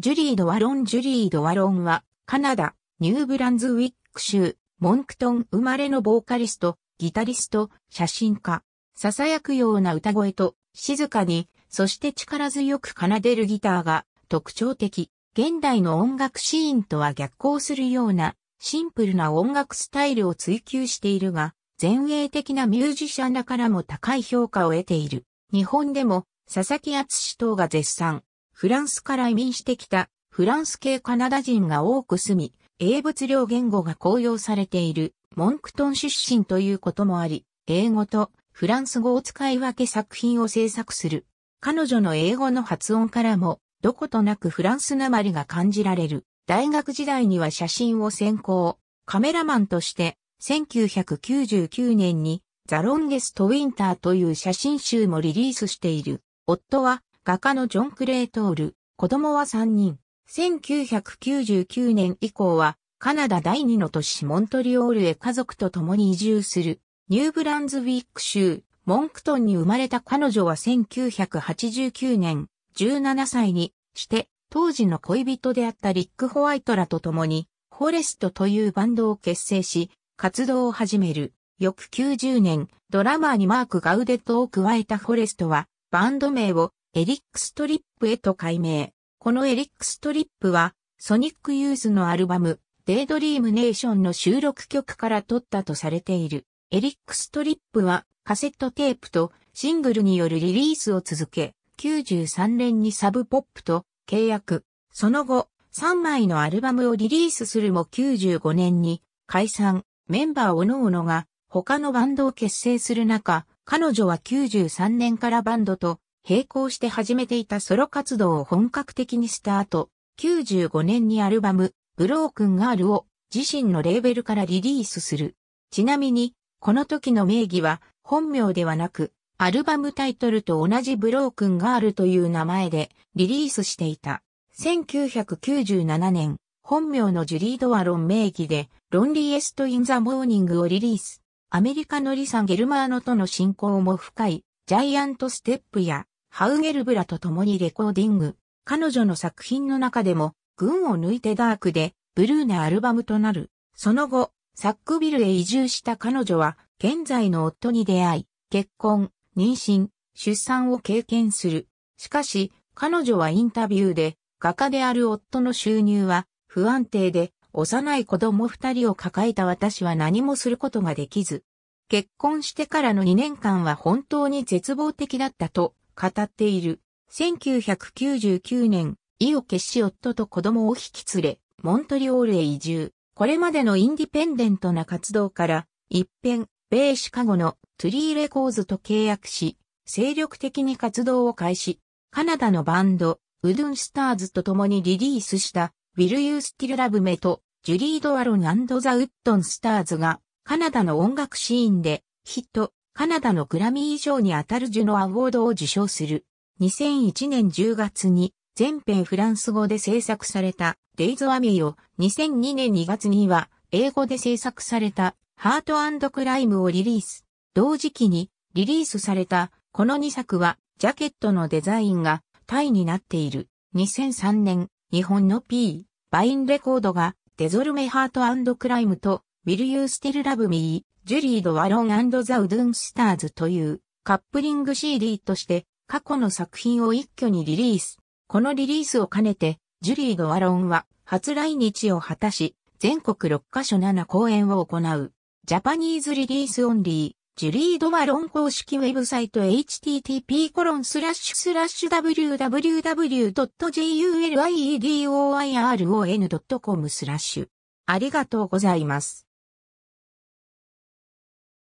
ジュリー・ドワロン・ジュリー・ドワロンは、カナダ、ニューブランズウィック州、モンクトン生まれのボーカリスト、ギタリスト、写真家、囁くような歌声と、静かに、そして力強く奏でるギターが特徴的。現代の音楽シーンとは逆行するような、シンプルな音楽スタイルを追求しているが、前衛的なミュージシャンらからも高い評価を得ている。日本でも、佐々木厚氏等が絶賛。フランスから移民してきたフランス系カナダ人が多く住み、英物量言語が公用されているモンクトン出身ということもあり、英語とフランス語を使い分け作品を制作する。彼女の英語の発音からも、どことなくフランスなまりが感じられる。大学時代には写真を専攻。カメラマンとして、1999年にザ・ロンゲスト・ウィンターという写真集もリリースしている。夫は画家のジョン・クレイトール、子供は3人。1999年以降は、カナダ第2の都市モントリオールへ家族と共に移住する。ニューブランズウィック州、モンクトンに生まれた彼女は1989年、17歳にして、当時の恋人であったリック・ホワイトらと共に、フォレストというバンドを結成し、活動を始める。翌90年、ドラマーにマーク・ガウデットを加えたフォレストは、バンド名をエリック・ストリップへと改名。このエリック・ストリップは、ソニック・ユーズのアルバム、デイドリーム・ネーションの収録曲から取ったとされている。エリック・ストリップは、カセットテープとシングルによるリリースを続け、93年にサブポップと契約。その後、3枚のアルバムをリリースするも95年に解散、メンバー各々が他のバンドを結成する中、彼女は93年からバンドと並行して始めていたソロ活動を本格的にスタート、95年にアルバム、ブロークンガールを自身のレーベルからリリースする。ちなみに、この時の名義は本名ではなく、アルバムタイトルと同じブロークンガールという名前でリリースしていた。1997年、本名のジュリー・ドアロン名義で、ロンリーエスト・イン・ザ・モーニングをリリース。アメリカのリサ・ゲルマーノとの親交も深い、ジャイアント・ステップや、ハウゲルブラと共にレコーディング。彼女の作品の中でも、群を抜いてダークで、ブルーなアルバムとなる。その後、サックビルへ移住した彼女は、現在の夫に出会い、結婚、妊娠、出産を経験する。しかし、彼女はインタビューで、画家である夫の収入は不安定で、幼い子供二人を抱えた私は何もすることができず、結婚してからの2年間は本当に絶望的だったと語っている。1999年、意を決し夫と子供を引き連れ、モントリオールへ移住。これまでのインディペンデントな活動から、一変、米シカゴのトゥリーレコーズと契約し、精力的に活動を開始。カナダのバンド、ウドゥンスターズと共にリリースした、Will You Still Love Me と、ジュリー・ドアロンザ・ウッドン・スターズが、カナダの音楽シーンで、ヒット、カナダのグラミー賞にあたるジュノアウォードを受賞する。2001年10月に全編フランス語で制作されたデイズ・アミーを2002年2月には英語で制作されたハートクライムをリリース。同時期にリリースされたこの2作はジャケットのデザインがタイになっている。2003年日本の P バインレコードがデゾルメハートクライムと Will You Still Love Me ジュリード・ワロンザ・ウドゥン・スターズというカップリング CD として過去の作品を一挙にリリース。このリリースを兼ねて、ジュリード・ワロンは初来日を果たし、全国6カ所7公演を行う。ジャパニーズリリースオンリー、ジュリード・ワロン公式ウェブサイト http コロンスラッシュスラッシュ w w w j u l i e d o i r o n c o m スラッシュありがとうございます。